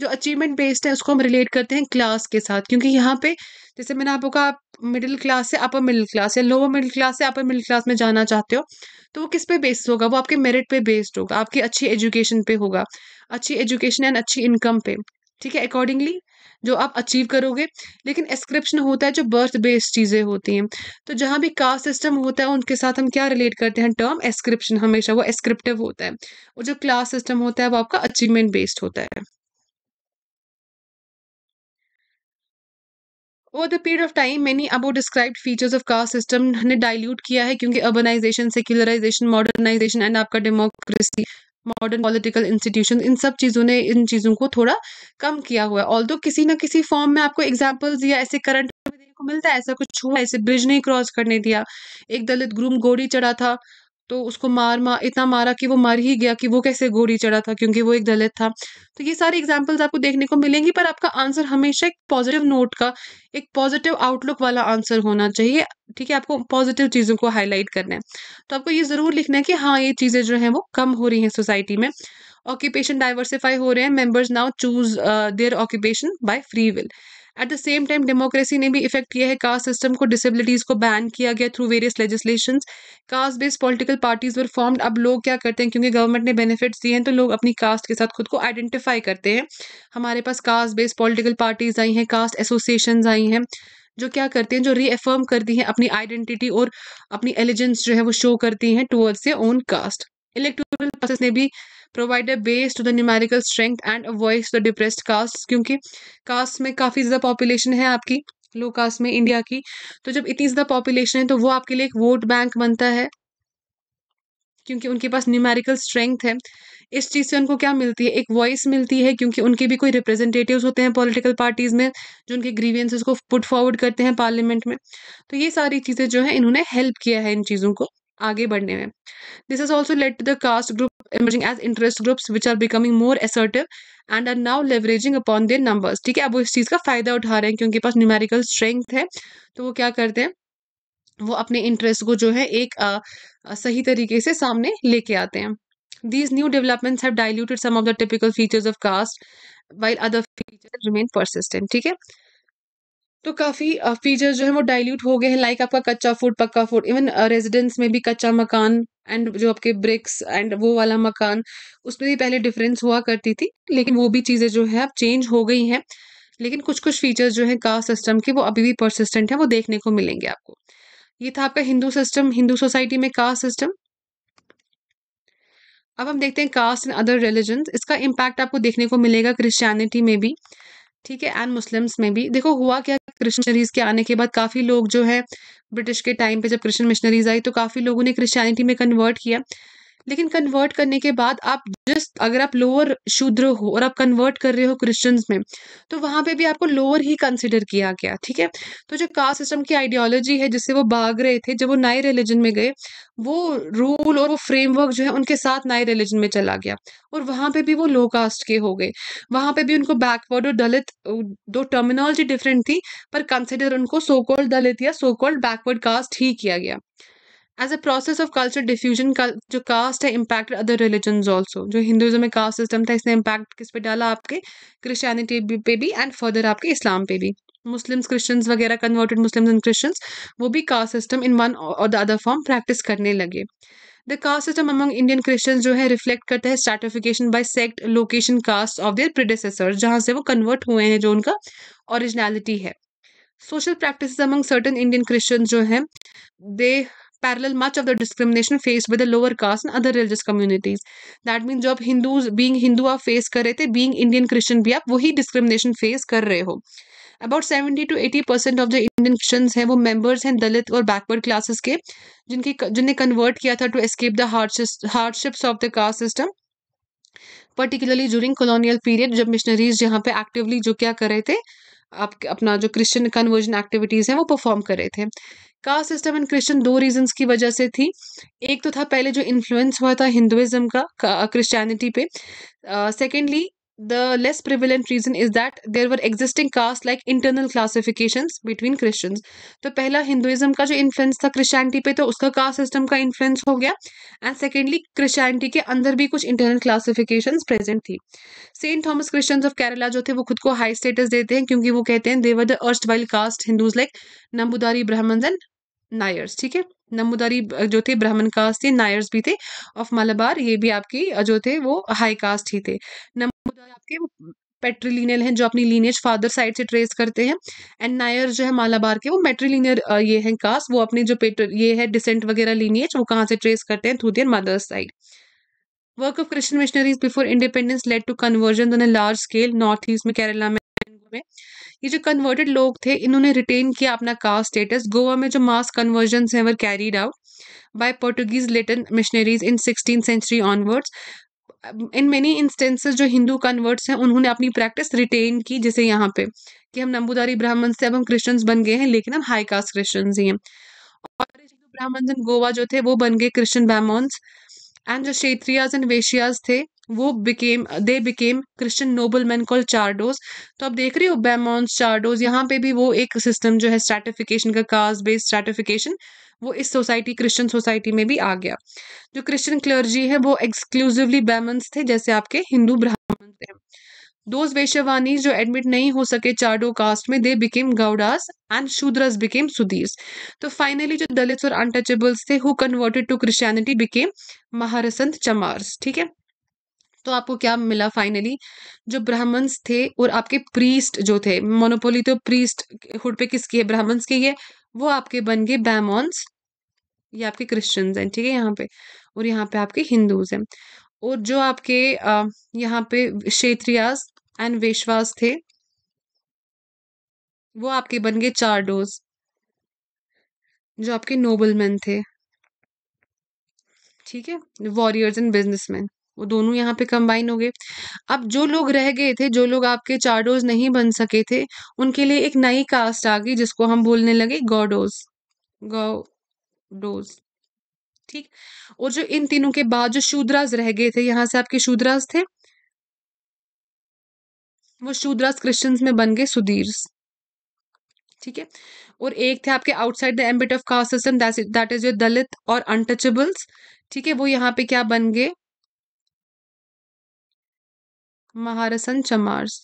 जो अचीवमेंट बेस्ड है उसको हम रिलेट करते हैं क्लास के साथ क्योंकि यहाँ पे जैसे मैंने आपको कहा मिडिल क्लास से अपर मिडिल क्लास या लोअर मिडिल क्लास से अपर मिडिल क्लास में जाना चाहते हो तो वो किस पे बेस्ड होगा वो आपके मेरिट पे बेस्ड होगा आपकी अच्छी एजुकेशन पे होगा अच्छी एजुकेशन एंड अच्छी इनकम पे ठीक है अकॉर्डिंगली जो आप अचीव करोगे लेकिन एस्क्रिप्शन होता है जो बर्थ बेस्ड चीज़ें होती हैं तो जहाँ भी कास्ट सिस्टम होता है उनके साथ हम क्या रिलेट करते हैं टर्म एस्क्रिप्शन हमेशा वो एस्क्रिप्टिव होता है और जो क्लास सिस्टम होता है वो आपका अचीवमेंट बेस्ड होता है over the period of time many above described features of caste system ने डायल्यूट किया है क्योंकि अर्बनाइजेशन सेक्युलराइजेशन मॉडर्नाइजेशन एंड आपका डेमोक्रेसी मॉडर्न पॉलिटिकल इंस्टीट्यूशन इन सब चीज़ों ने इन चीज़ों को थोड़ा कम किया हुआ है ऑल किसी ना किसी फॉर्म में आपको एग्जाम्पल्स या ऐसे करंट देखने को मिलता है ऐसा कुछ हुआ ऐसे ब्रिज नहीं क्रॉस करने दिया एक दलित ग्रूम गोड़ी चढ़ा था तो उसको मार मार इतना मारा कि वो मर ही गया कि वो कैसे घोड़ी चढ़ा था क्योंकि वो एक दलित था तो ये सारी एग्जाम्पल्स आपको देखने को मिलेंगी पर आपका आंसर हमेशा एक पॉजिटिव नोट का एक पॉजिटिव आउटलुक वाला आंसर होना चाहिए ठीक है आपको पॉजिटिव चीज़ों को हाईलाइट करना है तो आपको ये ज़रूर लिखना है कि हाँ ये चीज़ें जो हैं वो कम हो रही हैं सोसाइटी में ऑक्यूपेशन डाइवर्सिफाई हो रहे हैं members now choose their occupation by free will at the same time democracy ने भी इफेक्ट किया है कास्ट सिस्टम को डिसेबिलिटीज़ को बैन किया गया through various legislation caste based political parties were formed अब लोग क्या करते हैं क्योंकि गवर्नमेंट ने बेनिफिट्स दिए हैं तो लोग अपनी कास्ट के साथ खुद को आइडेंटिफाई करते हैं हमारे पास कास्ट बेस्ड पॉलिटिकल पार्टीज आई हैं कास्ट एसोसिएशन आई हैं जो क्या करती हैं जो रीअफर्म करती हैं अपनी आइडेंटिटी और अपनी एलिजेंस जो है वो शो करती हैं towards a own caste electoral process ने भी provide a base to the numerical strength and voice the depressed caste क्योंकि कास्ट में काफ़ी ज़्यादा पॉपुलेशन है आपकी लो कास्ट में इंडिया की तो जब इतनी ज़्यादा पॉपुलेशन है तो वो आपके लिए एक वोट बैंक बनता है क्योंकि उनके पास न्यूमेरिकल स्ट्रेंथ है इस चीज़ से उनको क्या मिलती है एक वॉइस मिलती है क्योंकि उनके भी कोई रिप्रेजेंटेटिव्स होते हैं पॉलिटिकल पार्टीज़ में जो उनके ग्रीवियंसेस को पुट फॉरवर्ड करते हैं पार्लियामेंट में तो ये सारी चीज़ें जो है इन्होंने हेल्प किया है इन चीज़ों को आगे बढ़ने में this is also led the caste group emerging as interest groups which are becoming more assertive and are now leveraging upon their numbers ठीक है अब वो इस चीज़ का फायदा उठा रहे हैं क्योंकि पास न्यूमेरिकल स्ट्रेंथ है तो वो क्या करते हैं वो अपने इंटरेस्ट को जो है एक आ, आ, सही तरीके से सामने लेके आते हैं these new developments have diluted some of the typical features of caste while other feature remain persistent ठीक है तो काफ़ी फीचर जो है वो डाइल्यूट हो गए हैं लाइक आपका कच्चा फूड पक्का फूड इवन रेजिडेंस में भी कच्चा मकान एंड जो आपके ब्रिक्स एंड वो वाला मकान उसमें भी पहले डिफरेंस हुआ करती थी लेकिन वो भी चीज़ें जो है अब चेंज हो गई हैं लेकिन कुछ कुछ फीचर्स जो है कास्ट सिस्टम के वो अभी भी परसिस्टेंट है वो देखने को मिलेंगे आपको ये था आपका हिंदू सिस्टम हिंदू सोसाइटी में कास्ट सिस्टम अब हम देखते हैं कास्ट एंड अदर रिलीजन इसका इम्पैक्ट आपको देखने को मिलेगा क्रिश्चियनिटी में भी ठीक है एंड मुस्लिम्स में भी देखो हुआ क्या क्रिश्चनरीज के आने के बाद काफ़ी लोग जो है ब्रिटिश के टाइम पे जब क्रिश्चियन मिशनरीज आई तो काफ़ी लोगों ने क्रिश्चियनिटी में कन्वर्ट किया लेकिन कन्वर्ट करने के बाद आप जस्ट अगर आप लोअर शूद्र हो और आप कन्वर्ट कर रहे हो क्रिश्चियंस में तो वहां पे भी आपको लोअर ही कंसिडर किया गया ठीक है तो जो कास्ट सिस्टम की आइडियोलॉजी है जिससे वो भाग रहे थे जब वो नए रिलीजन में गए वो रूल और वो फ्रेमवर्क जो है उनके साथ नए रिलीजन में चला गया और वहां पे भी वो लो कास्ट के हो गए वहां पे भी उनको बैकवर्ड और दलित दो टर्मिनोलॉजी डिफरेंट थी पर कंसिडर उनको सो कॉल्ड दलित या सो कॉल्ड बैकवर्ड कास्ट ही किया गया as a process of culture diffusion जो कास्ट है इम्पैक्ट अदर रिलीजन ऑल्सो जो हिंदुज्म में कास्ट सिस्टम था इसने इम्पैक्ट किस पे डाला आपके क्रिश्चियनिटी पे भी एंड फर्दर आपके इस्लाम पे भी मुस्लिम्स क्रिश्चियंस वगैरह कन्वर्टेड मुस्लिम्स एंड क्रिश्चियंस वो भी caste system in one or the other form practice करने लगे the caste system among Indian Christians जो है रिफ्लेक्ट करता है stratification by sect location caste of their predecessor जहाँ से वो कन्वर्ट हुए हैं जो उनका ओरिजनैलिटी है social practice among certain Indian Christians जो हैं दे parallel much of the discrimination faced by the lower caste and other religious communities. That means जो आप Hindus being Hindu आप face कर रहे थे being Indian Christian भी आप वही discrimination face कर रहे हो about seventy to eighty percent of जो इंडियन क्रिश्चियंस हैं वो मेंबर्स हैं दलित और बैकवर्ड क्लासेस के जिनकी जिन्हें कन्वर्ट किया था to escape the hardships of the caste system particularly during colonial period जब मिशनरीज यहाँ पे एक्टिवली जो क्या कर रहे थे आप अपना जो क्रिश्चियन कन्वर्जन एक्टिविटीज़ हैं वो परफॉर्म कर रहे थे कास्ट सिस्टम एंड क्रिश्चियन दो रीजंस की वजह से थी एक तो था पहले जो इन्फ्लुएंस हुआ था हिंदुइज्म का क्रिश्चियनिटी पे secondly the less prevalent reason is that there were existing caste like internal classification between Christians तो पहला हिंदुइज्म का जो इन्फ्लुएंस था क्रिश्चियनिटी पे तो उसका कास्ट सिस्टम का इन्फ्लुएंस हो गया एंड सेकेंडली क्रिश्चियनिटी के अंदर भी कुछ इंटरनल क्लासिफिकेशन प्रेजेंट थी Saint Thomas Christian of Kerala जो थे वो खुद को हाई स्टेटस देते हैं क्योंकि वो कहते हैं they were the erstwhile caste Hindus like Namboodiri Brahmin and नायर्स ठीक है नमोदारी जो थे ब्राह्मण कास्ट थे नायर्स भी थे ऑफ मलाबार ये भी आपकी जो थे वो हाई कास्ट ही थे नमोदारी आपके पेट्रीलिनियल हैं जो अपनी लीनेज फादर साइड से ट्रेस करते हैं एंड नायर जो है मालाबार के वो मेट्रीलिनियर ये हैं कास्ट वो अपने जो पेट्र ये है डिसेंट वगैरह लीनेज वो कहाँ से ट्रेस करते हैं through their mother side work of Christian missionaries before independence led to conversion large scale north east में केरला में में ये जो कन्वर्टेड लोग थे इन्होंने रिटेन किया अपना कास्ट स्टेटस गोवा में जो मास कन्वर्जन हैं were carried out by Portuguese Latin missionaries in sixteen century onwards in many instances जो हिंदू कन्वर्ट्स हैं उन्होंने अपनी प्रैक्टिस रिटेन की जैसे यहाँ पे कि हम नंबूदारी ब्राह्मण से अब हम क्रिश्चियंस बन गए हैं लेकिन हम हाई कास्ट क्रिश्चियंस ही हैं और ब्राह्मण्स इन गोवा जो थे वो बन गए क्रिश्चियन ब्राह्मण्स एंड जो क्षेत्रियाज एंड वेशियाज थे वो became they became Christian noble man call Chardos तो आप देख रहे हो बेमॉन्स चार्डोज यहाँ पे भी वो एक सिस्टम जो है स्ट्रेटिफिकेशन का कास्ट बेस्ड स्ट्रेटिफिकेशन वो इस सोसाइटी क्रिश्चियन सोसाइटी में भी आ गया जो क्रिश्चियन क्लर्जी है वो एक्सक्लूसिवली बेमन्स थे जैसे आपके हिंदू ब्राह्मण थे दोज वेशवानी जो एडमिट नहीं हो सके चार्डो कास्ट में they became Gaudas and Shudras became Sudirs तो फाइनली जो दलित और अनटचेबल्स थे who converted to Christianity became महारसंत चमार्स ठीक है तो आपको क्या मिला फाइनली जो ब्राह्मण्स थे और आपके प्रीस्ट जो थे मोनोपोली तो प्रीस्ट हुड पे किसकी है ब्राह्मण्स की है वो आपके बन गए बैमॉन्स ये आपके क्रिश्चियंस हैं ठीक है यहाँ पे और यहाँ पे आपके हिंदूज हैं और जो आपके यहाँ पे क्षेत्रियास एंड वेशवास थे वो आपके बन गए चार डोज जो आपके नोबलमैन थे ठीक है वॉरियर्स एंड बिजनेसमैन वो दोनों यहाँ पे कंबाइन हो गए अब जो लोग रह गए थे जो लोग आपके चार्डोज नहीं बन सके थे उनके लिए एक नई कास्ट आ गई जिसको हम बोलने लगे गॉडोज गोडोज ठीक और जो इन तीनों के बाद जो शूद्राज रह गए थे यहाँ से आपके शूद्राज थे वो शूद्राज क्रिश्चियंस में बन गए सुधीर्स ठीक है और एक थे आपके outside the ambit of caste system that is your Dalit और अनटचेबल्स ठीक है वो यहाँ पे क्या बन गए महारसन चमार्स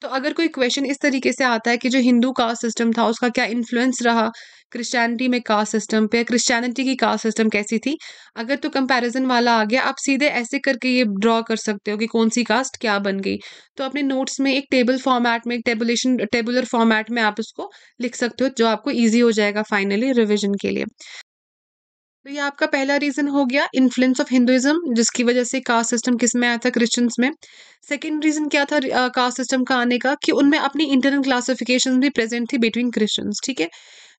तो अगर कोई क्वेश्चन इस तरीके से आता है कि जो हिंदू कास्ट सिस्टम था उसका क्या इन्फ्लुएंस रहा क्रिश्चियनिटी में कास्ट सिस्टम पे क्रिश्चियनिटी की कास्ट सिस्टम कैसी थी अगर तो कंपैरिजन वाला आ गया आप सीधे ऐसे करके ये ड्रॉ कर सकते हो कि कौन सी कास्ट क्या बन गई तो अपने नोट्स में एक टेबल फॉर्मेट में एक टेबुलेशन टेबुलर फॉर्मेट में आप उसको लिख सकते हो जो आपको ईजी हो जाएगा फाइनली रिविजन के लिए तो ये आपका पहला रीज़न हो गया इन्फ्लुएंस ऑफ हिंदुइज्म जिसकी वजह से कास्ट सिस्टम किस में आया था क्रिश्चियंस में सेकेंड रीज़न क्या था कास्ट सिस्टम का आने का कि उनमें अपनी इंटरनल क्लासिफिकेशन भी प्रेजेंट थी बिटवीन क्रिश्चियंस ठीक है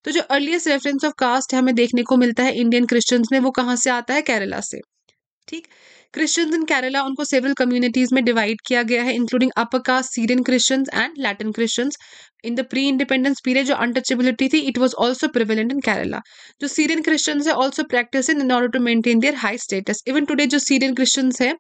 तो जो अर्लीस्ट रेफरेंस ऑफ कास्ट हमें देखने को मिलता है इंडियन क्रिश्चियंस में वो कहाँ से आता है केरला से ठीक क्रिश्चियंस इन केरला उनको सिविल कम्युनिटीज में डिवाइड किया गया है including upper caste Syrian Christians and Latin Christians in the pre independence period जो अनटचेबिलिटी थी it was also prevalent in Kerala जो सीरियन क्रिश्चियंस है also practice in order to maintain their high status even today जो सीरियन क्रिश्चियंस है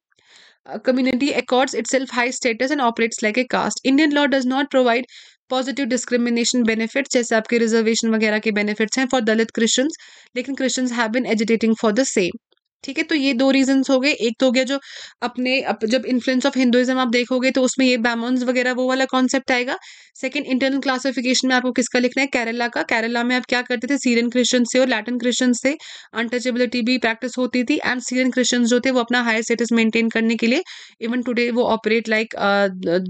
community accords itself high status and operates like a caste Indian law does not provide positive discrimination benefits जैसे आपके रिजर्वेशन वगैरह के बेनिफिट्स हैं फॉर दलित क्रिश्चियंस लेकिन Christians have been agitating for the same ठीक है तो ये दो रीजन हो गए एक तो हो गया जो अपने अप, जब इन्फ्लुएंस ऑफ हिंदुइज्म आप देखोगे तो उसमें ये बैमोन्स वगैरह वो वाला कॉन्सेप्ट आएगा सेकंड इंटरनल क्लासिफिकेशन में आपको किसका लिखना है केरला का केरला में आप क्या करते थे सीरियन क्रिश्चियन से और लैटिन क्रिश्चियन से अनटचेबिलिटी भी प्रैक्टिस होती थी एंड सीरियन क्रिश्चियन जो थे वो अपना हायर स्टेटस मेंटेन करने के लिए इवन टूडे वो operate like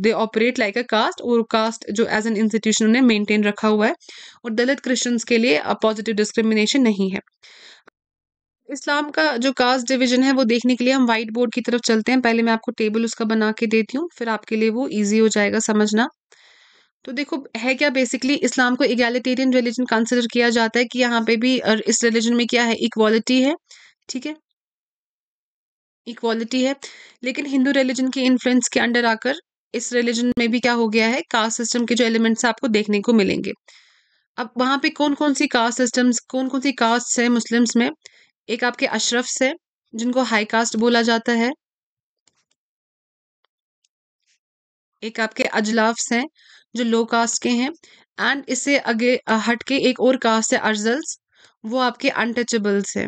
they operate like a caste और कास्ट जो एज एन इंस्टीट्यूशन उन्हें मेंटेन रखा हुआ है और दलित क्रिश्चियंस के लिए पॉजिटिव uh, डिस्क्रिमिनेशन नहीं है इस्लाम का जो कास्ट डिवीजन है वो देखने के लिए हम वाइट बोर्ड की तरफ चलते हैं पहले मैं आपको टेबल उसका बना के देती हूँ फिर आपके लिए वो ईजी हो जाएगा समझना तो देखो है क्या बेसिकली इस्लाम को इगैलिटेरियन रिलीजन कंसिडर किया जाता है कि यहाँ पे भी और इस रिलीजन में क्या है इक्वालिटी है ठीक है इक्वालिटी है लेकिन हिंदू रिलीजन के इन्फ्लुएंस के अंडर आकर इस रिलीजन में भी क्या हो गया है कास्ट सिस्टम के जो एलिमेंट्स आपको देखने को मिलेंगे अब वहाँ पे कौन कौन सी कास्ट सिस्टम्स कौन कौन सी कास्ट है मुस्लिम्स में एक आपके अशरफ्स है जिनको हाई कास्ट बोला जाता है एक आपके अजलाफ्स हैं जो लो कास्ट के हैं एंड इससे आगे हट के एक और कास्ट है अर्जल्स वो आपके अनटचेबल्स हैं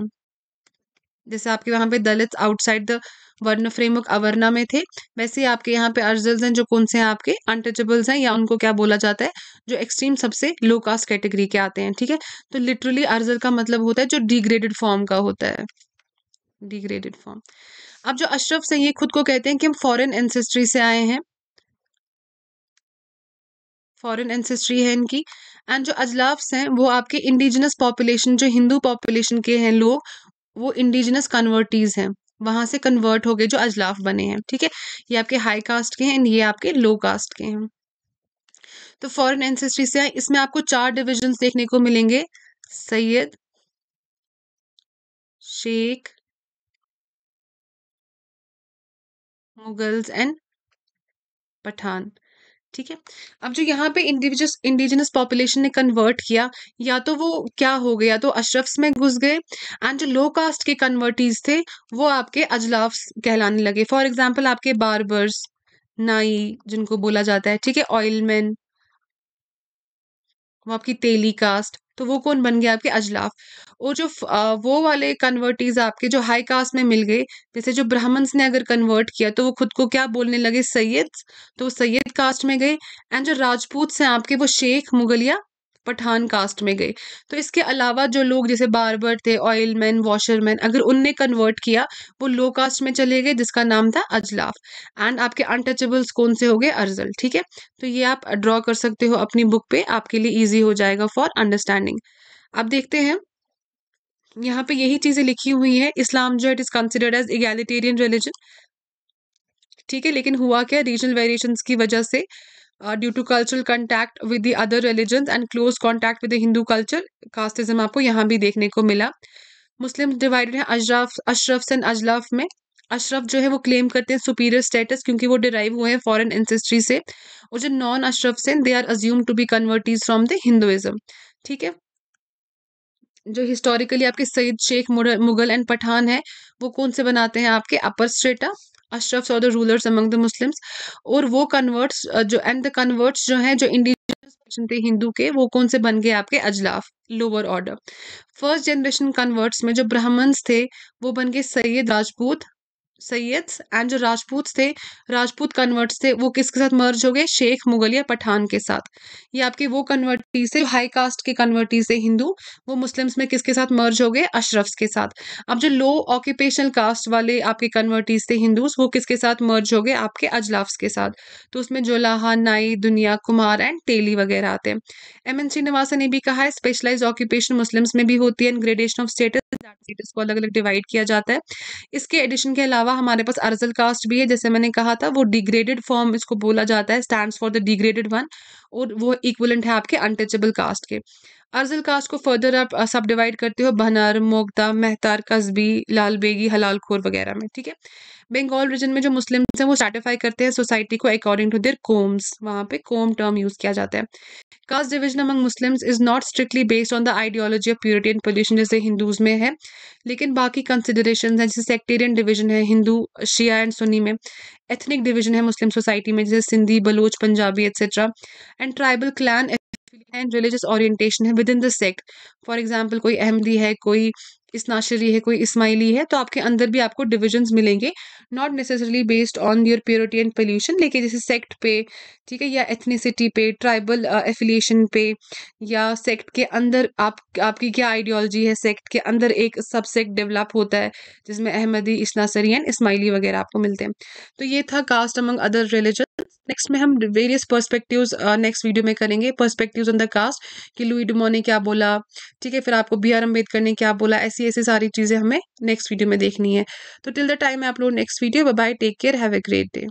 जैसे आपके वहां पे Dalit outside the varna framework avarna में थे वैसे ही आपके यहाँ पे अर्जल्स हैं जो कौन से हैं आपके अनटचेबल्स हैं या उनको क्या बोला जाता है जो एक्सट्रीम सबसे लो कास्ट कैटेगरी के आते हैं ठीक है तो लिटरली अर्जल का मतलब होता है जो डिग्रेडेड फॉर्म का होता है डिग्रेडेड फॉर्म अब जो अशरफ से ये खुद को कहते हैं कि हम फॉरन एंसेस्ट्री से आए हैं फॉरन एंसेस्ट्री है इनकी एंड जो अजलाफ्स हैं वो आपके इंडिजिनस पॉपुलेशन जो हिंदू पॉपुलेशन के हैं लोग वो इंडिजिनस कन्वर्टीज हैं वहां से कन्वर्ट हो गए जो अजलाफ बने हैं ठीक है ये आपके हाई कास्ट के हैं ये आपके लो कास्ट के हैं तो फॉरेन एंसेस्ट्री से इसमें आपको चार डिविजन देखने को मिलेंगे सैयद शेख मुगल्स एंड पठान ठीक है अब जो यहाँ पे इंडिविजस इंडिजिनस पॉपुलेशन ने कन्वर्ट किया या तो वो क्या हो गया तो अशरफ्स में घुस गए एंड जो लो कास्ट के कन्वर्टीज थे वो आपके अजलाफ्स कहलाने लगे फॉर एग्जाम्पल आपके बार्बर्स नाई जिनको बोला जाता है ठीक है ऑयलमैन वो आपकी तेली कास्ट तो वो कौन बन गया आपके अजलाफ और जो वो वाले कन्वर्टीज आपके जो हाई कास्ट में मिल गए जैसे जो ब्राह्मण्स ने अगर कन्वर्ट किया तो वो खुद को क्या बोलने लगे सैयद तो वो सैयद कास्ट में गए एंड जो राजपूत हैं आपके वो शेख मुगलिया पठान कास्ट में गए तो इसके अलावा जो लोग जैसे बारबर थे ऑयलमैन वॉशरमैन अगर उनने कन्वर्ट किया वो लो कास्ट में चले गए जिसका नाम था अजलाफ एंड आपके अनटचेबल्स कौन से हो गए अर्जल ठीक है तो ये आप ड्रॉ कर सकते हो अपनी बुक पे आपके लिए ईजी हो जाएगा फॉर अंडरस्टैंडिंग अब देखते हैं यहाँ पे यही चीज़ें लिखी हुई है इस्लाम जो it is considered as egalitarian religion ठीक है लेकिन हुआ क्या रीजनल वेरिएशन की वजह से uh, due to cultural contact with the other religions and close contact with the Hindu culture. Casteism आपको यहाँ भी देखने को मिला मुस्लिम डिवाइडेड हैं अशरफ अशरफ्स एंड अजलाफ में अशरफ जो है वो क्लेम करते हैं सुपीरियर स्टेटस क्योंकि वो डिराइव हुए हैं फॉरेन एंसेस्ट्री से और जो नॉन अशरफ से they are assumed to be converts from the Hinduism ठीक है जो हिस्टोरिकली आपके सईद शेख मुगल एंड पठान है वो कौन से बनाते हैं आपके अपर स्ट्रेटा अशरफ्स और the rulers among the Muslims और वो कन्वर्ट्स जो एंड द कन्वर्ट्स जो हैं जो इंडिजिनस थे हिंदू के वो कौन से बन गए आपके Ajlaf lower order first generation converts में जो ब्राह्मण्स थे वो बन गए सैयद राजपूत सैयद एंड जो राजपूत थे राजपूत कन्वर्ट्स थे वो किसके साथ मर्ज हो गए शेख मुगल या पठान के साथ ये आपके वो कन्वर्टीज थे हाई कास्ट के कन्वर्टीज थे हिंदू वो मुस्लिम्स में किसके साथ मर्ज हो गए अशरफ्स के साथ अब जो लो ऑक्यूपेशनल कास्ट वाले आपके कन्वर्टीज थे हिंदूज वो किसके साथ मर्ज हो गए आपके अजलाफ्स के साथ तो उसमें जोलाहा नाई दुनिया कुमार एंड टेली वगैरह आते हैं एम एन श्रीनिवासन ने भी कहा है स्पेशलाइज ऑक्यूपेशन मुस्लिम्स में भी होती है ग्रेडेशन ऑफ स्टेटस को अलग अलग डिवाइड किया जाता है इसके एडिशन के अलावा अलावा हमारे पास अर्जल कास्ट भी है जैसे मैंने कहा था वो डिग्रेडेड फॉर्म इसको बोला जाता है stand for the degraded one और वो इक्वलेंट है आपके अनटचेबल कास्ट के अर्जल कास्ट को फर्दर आप सब डिवाइड करते हो बहनार मोगदा मेहतार कस्बी लाल बेगी हलाल खोर वगैरह में ठीक है बंगाल रीजन में जो मुस्लिम्स हैं वो स्टार्टिफाई करते हैं सोसाइटी को अकॉर्डिंग टू देयर कोम्स वहाँ पे कोम टर्म यूज किया जाता है caste division among Muslims is not strictly based on the ideology of purity and pollution जैसे हिंदूज में है लेकिन बाकी कंसिडरेशन हैं जैसे सेक्टेरियन डिवीजन है हिंदू शिया एंड सुनी में एथनिक डिवीजन है मुस्लिम सोसाइटी में जैसे Sindhi Baloch Punjabi etcetera and tribal clan and religious orientation है within the sect for example कोई अहमदी है कोई इसनाशरी है कोई इस्माइली है तो आपके अंदर भी आपको डिविजन्स मिलेंगे not necessarily based on your purity and pollution लेकिन जैसे सेक्ट पे ठीक है या एथनिसिटी पे ट्राइबल एफिलिएशन uh, पे या सेक्ट के अंदर आप आपकी क्या आइडियोलॉजी है सेक्ट के अंदर एक सब सेक्ट डेवलप होता है जिसमें अहमदी इसनासरी एंड इस्माइली वगैरह आपको मिलते हैं तो ये था caste among other religion next में हम वेरियस पर्सपेक्टिव्स नेक्स्ट वीडियो में करेंगे पर्सपेक्टिव्स ऑन द कास्ट कि लुई डुमो ने क्या बोला ठीक है फिर आपको बी आर अम्बेडकर ने क्या बोला ऐसी ऐसी सारी चीज़ें हमें नेक्स्ट वीडियो में देखनी है तो टिल द टाइम आप लोग next video bye take care have a great day